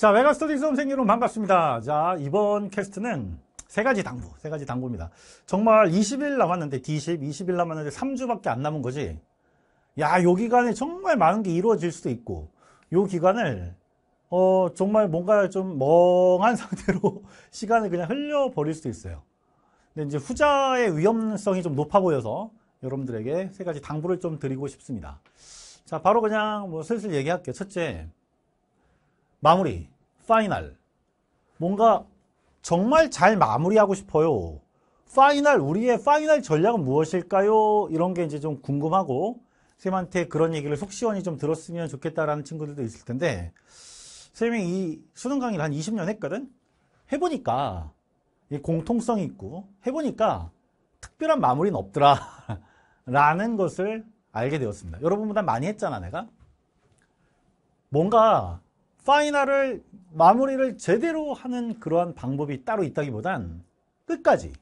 자, 외곽 스터디 수험생 여러분 반갑습니다. 자, 이번 캐스트는 세 가지 당부, 세 가지 당부입니다. 정말 20일 남았는데, D10, 20일 남았는데 3주밖에 안 남은 거지. 야, 요 기간에 정말 많은 게 이루어질 수도 있고, 요 기간을 어, 정말 뭔가 좀 멍한 상태로 시간을 그냥 흘려버릴 수도 있어요. 근데 이제 후자의 위험성이 좀 높아 보여서 여러분들에게 세 가지 당부를 좀 드리고 싶습니다. 자, 바로 그냥 뭐 슬슬 얘기할게요. 첫째, 마무리, 파이널. 뭔가 정말 잘 마무리하고 싶어요. 파이널, 우리의 파이널 전략은 무엇일까요? 이런 게 이제 좀 궁금하고 쌤한테 그런 얘기를 속 시원히 좀 들었으면 좋겠다라는 친구들도 있을 텐데 쌤이 이 수능 강의를 한 20년 했거든? 해보니까 공통성이 있고 해보니까 특별한 마무리는 없더라 라는 것을 알게 되었습니다. 여러분보다 많이 했잖아 내가. 뭔가 파이널을 마무리를 제대로 하는 그러한 방법이 따로 있다기보단 끝까지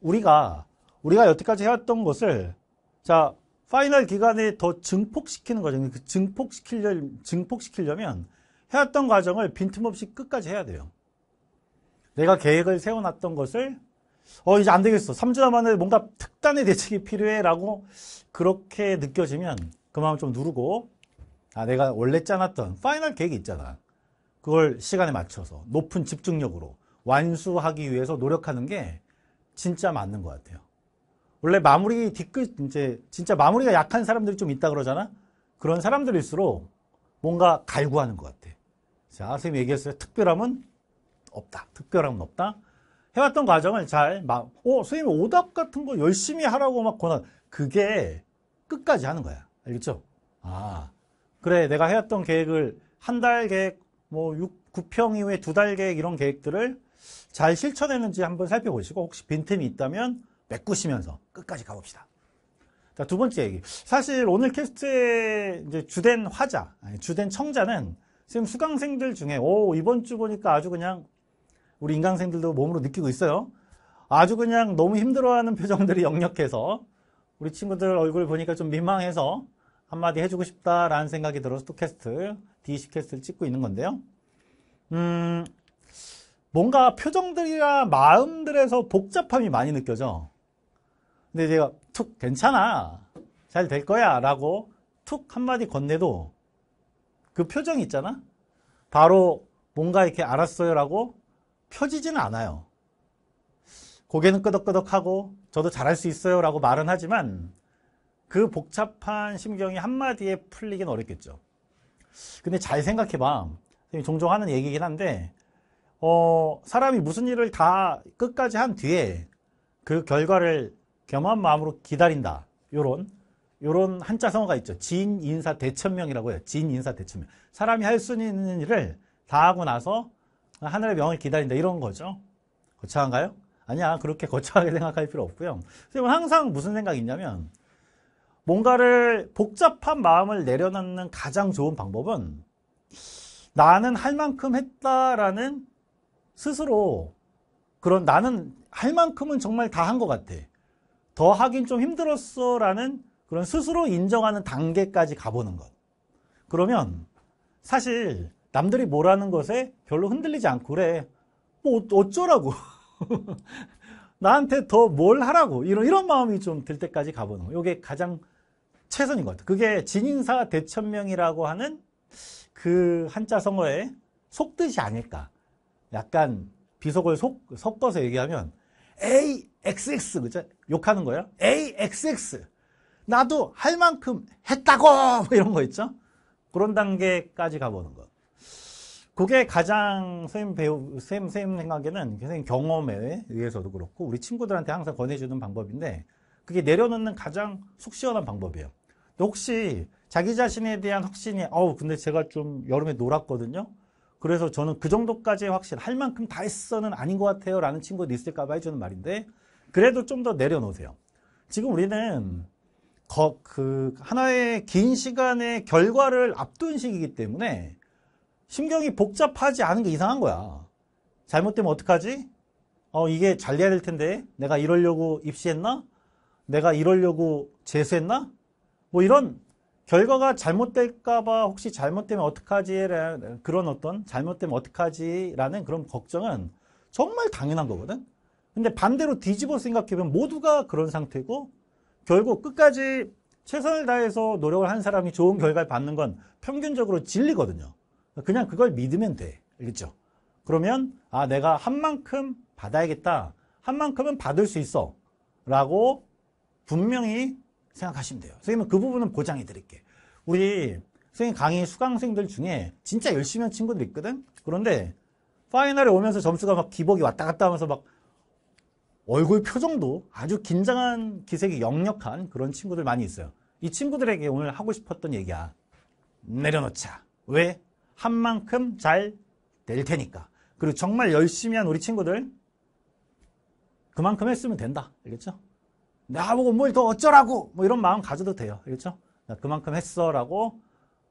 우리가 우리가 여태까지 해왔던 것을 자 파이널 기간에 더 증폭시키는 과정, 그 증폭시키려, 증폭시키려면 해왔던 과정을 빈틈없이 끝까지 해야 돼요. 내가 계획을 세워놨던 것을 어 이제 안 되겠어. 3주 남았는데 뭔가 특단의 대책이 필요해 라고 그렇게 느껴지면 그만큼 좀 누르고 아, 내가 원래 짜놨던 파이널 계획이 있잖아. 그걸 시간에 맞춰서 높은 집중력으로 완수하기 위해서 노력하는 게 진짜 맞는 것 같아요. 원래 마무리 뒤끝 이제 진짜 마무리가 약한 사람들이 좀 있다 그러잖아. 그런 사람들일수록 뭔가 갈구하는 것 같아. 자, 선생님이 얘기했어요. 특별함은 없다. 특별함은 없다. 해왔던 과정을 잘, 막, 어, 선생님 오답 같은 거 열심히 하라고 막 권한, 그게 끝까지 하는 거야. 알겠죠? 아, 그래 내가 해왔던 계획을 한 달 계획 뭐 6, 9평 이후에 두 달 계획 이런 계획들을 잘 실천했는지 한번 살펴보시고 혹시 빈틈이 있다면 메꾸시면서 끝까지 가봅시다. 자, 두 번째 얘기. 사실 오늘 캐스트의 이제 주된 화자, 아니, 주된 청자는 지금 수강생들 중에 오 이번 주 보니까 아주 그냥 우리 인강생들도 몸으로 느끼고 있어요. 아주 그냥 너무 힘들어하는 표정들이 역력해서 우리 친구들 얼굴 보니까 좀 민망해서 한마디 해주고 싶다라는 생각이 들어서 토캐스트 d 2 캐스트를 찍고 있는 건데요. 음, 뭔가 표정들이나 마음들에서 복잡함이 많이 느껴져. 근데 제가 툭 괜찮아. 잘 될 거야. 라고 툭 한마디 건네도 그 표정이 있잖아? 바로 뭔가 이렇게 알았어요. 라고 펴지지는 않아요. 고개는 끄덕끄덕하고 저도 잘할 수 있어요. 라고 말은 하지만 그 복잡한 심경이 한마디에 풀리긴 어렵겠죠. 근데 잘 생각해봐. 종종 하는 얘기긴 한데 어, 사람이 무슨 일을 다 끝까지 한 뒤에 그 결과를 겸한 마음으로 기다린다. 요런 요런 한자 성어가 있죠. 진 인사 대천명이라고 해요. 진 인사 대천명. 사람이 할 수 있는 일을 다 하고 나서 하늘의 명을 기다린다 이런 거죠. 거창한가요? 아니야. 그렇게 거창하게 생각할 필요 없고요. 선생님은 항상 무슨 생각이 있냐면 뭔가를 복잡한 마음을 내려놓는 가장 좋은 방법은 나는 할 만큼 했다라는 스스로 그런 나는 할 만큼은 정말 다 한 것 같아. 더 하긴 좀 힘들었어 라는 그런 스스로 인정하는 단계까지 가보는 것. 그러면 사실 남들이 뭐라는 것에 별로 흔들리지 않고 그래. 뭐 어쩌라고. 나한테 더 뭘 하라고. 이런, 이런 마음이 좀 들 때까지 가보는 거. 이게 가장 최선인 것 같아요. 그게 진인사 대천명이라고 하는 그 한자 성어의 속뜻이 아닐까. 약간 비속을 속, 섞어서 얘기하면 AXX 그죠? 욕하는 거예요. AXX 나도 할 만큼 했다고 뭐 이런 거 있죠. 그런 단계까지 가보는 거. 그게 가장 선생님 배우 선생님, 선생님 생각에는 선생님 경험에 의해서도 그렇고 우리 친구들한테 항상 권해주는 방법인데 그게 내려놓는 가장 속 시원한 방법이에요. 혹시 자기 자신에 대한 확신이 어우 근데 제가 좀 여름에 놀았거든요. 그래서 저는 그 정도까지 확실 할 만큼 다 했어는 아닌 것 같아요 라는 친구도 있을까 봐 해주는 말인데 그래도 좀 더 내려놓으세요. 지금 우리는 거, 그 하나의 긴 시간의 결과를 앞둔 시기이기 때문에 심경이 복잡하지 않은 게 이상한 거야. 잘못되면 어떡하지? 어 이게 잘돼야 될 텐데 내가 이러려고 입시했나? 내가 이러려고 재수했나? 뭐 이런 결과가 잘못될까봐 혹시 잘못되면 어떡하지 그런 어떤 잘못되면 어떡하지라는 그런 걱정은 정말 당연한 거거든. 근데 반대로 뒤집어 생각해보면 모두가 그런 상태고 결국 끝까지 최선을 다해서 노력을 한 사람이 좋은 결과를 받는 건 평균적으로 진리거든요. 그냥 그걸 믿으면 돼. 알겠죠? 그러면 아 내가 한 만큼 받아야겠다. 한 만큼은 받을 수 있어. 라고 분명히 생각하시면 돼요. 선생님은 그 부분은 보장해 드릴게. 우리 선생님 강의 수강생들 중에 진짜 열심히 한 친구들 있거든? 그런데 파이널에 오면서 점수가 막 기복이 왔다 갔다 하면서 막 얼굴 표정도 아주 긴장한 기색이 역력한 그런 친구들 많이 있어요. 이 친구들에게 오늘 하고 싶었던 얘기야. 내려놓자. 왜? 한 만큼 잘 될 테니까. 그리고 정말 열심히 한 우리 친구들 그만큼 했으면 된다. 알겠죠? 나보고 뭘 더 어쩌라고 뭐 이런 마음 가져도 돼요. 그렇죠? 그만큼 했어라고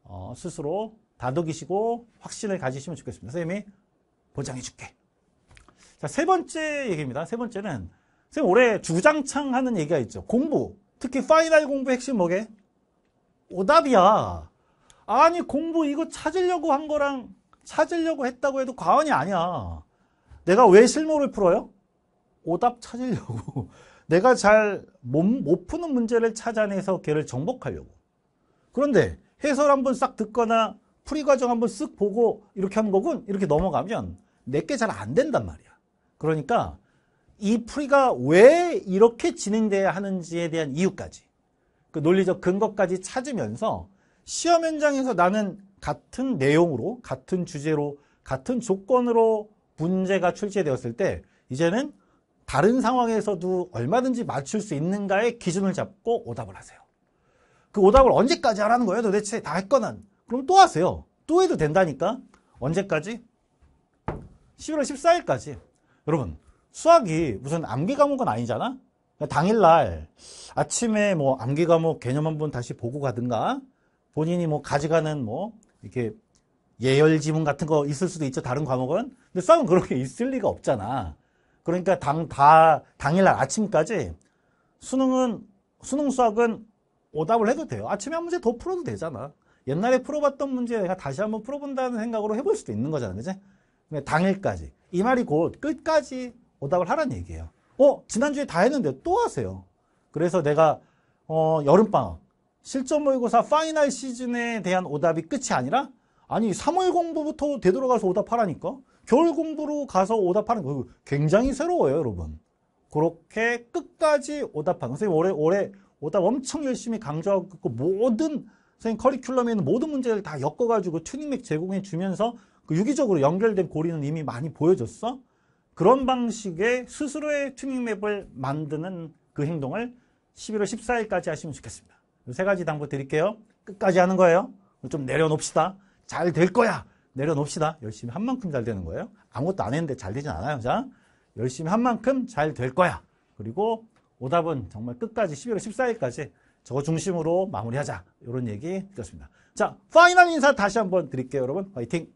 어, 스스로 다독이시고 확신을 가지시면 좋겠습니다. 선생님이 보장해 줄게. 자, 세 번째 얘기입니다. 세 번째는 선생님 올해 주장창 하는 얘기가 있죠. 공부. 특히 파이널 공부 핵심 뭐게? 오답이야. 아니 공부 이거 찾으려고 한 거랑 찾으려고 했다고 해도 과언이 아니야. 내가 왜 실무를 풀어요? 오답 찾으려고. 내가 잘 못 푸는 문제를 찾아내서 걔를 정복하려고. 그런데 해설 한번 싹 듣거나 풀이 과정 한번 쓱 보고 이렇게 한는 거군 이렇게 넘어가면 내게 잘 안 된단 말이야. 그러니까 이 풀이가 왜 이렇게 진행돼야 하는지에 대한 이유까지 그 논리적 근거까지 찾으면서 시험 현장에서 나는 같은 내용으로 같은 주제로 같은 조건으로 문제가 출제되었을 때 이제는 다른 상황에서도 얼마든지 맞출 수 있는가의 기준을 잡고 오답을 하세요. 그 오답을 언제까지 하라는 거예요? 도대체 다 했거든. 그럼 또 하세요. 또 해도 된다니까. 언제까지? 11월 14일까지. 여러분, 수학이 무슨 암기 과목은 아니잖아? 당일날 아침에 뭐 암기 과목 개념 한 번 다시 보고 가든가 본인이 뭐 가져가는 뭐 이렇게 예열 지문 같은 거 있을 수도 있죠. 다른 과목은. 근데 수학은 그렇게 있을 리가 없잖아. 그러니까 당, 다, 당일날 아침까지 수능은, 수능 수학은 오답을 해도 돼요. 아침에 한 문제 더 풀어도 되잖아. 옛날에 풀어봤던 문제 내가 다시 한번 풀어본다는 생각으로 해볼 수도 있는 거잖아. 그지? 당일까지. 이 말이 곧 끝까지 오답을 하라는 얘기예요. 어? 지난주에 다 했는데 또 하세요. 그래서 내가, 어, 여름방학. 실전 모의고사 파이널 시즌에 대한 오답이 끝이 아니라 아니 3월 공부부터 되돌아가서 오답하라니까 겨울 공부로 가서 오답하는 거 굉장히 새로워요, 여러분. 그렇게 끝까지 오답하는 선생님 올해 올해 오답 엄청 열심히 강조하고 모든 선생님 커리큘럼에 있는 모든 문제를 다 엮어가지고 튜닝맥 제공해 주면서 그 유기적으로 연결된 고리는 이미 많이 보여줬어. 그런 방식의 스스로의 튜닝맵을 만드는 그 행동을 11월 14일까지 하시면 좋겠습니다. 세 가지 당부 드릴게요. 끝까지 하는 거예요. 좀 내려놓읍시다. 잘 될 거야. 내려놓읍시다. 열심히 한 만큼 잘 되는 거예요. 아무것도 안 했는데 잘 되진 않아요. 자, 열심히 한 만큼 잘 될 거야. 그리고 오답은 정말 끝까지 11월 14일까지 저거 중심으로 마무리하자. 이런 얘기 드렸습니다. 자, 파이널 인사 다시 한번 드릴게요, 여러분. 화이팅!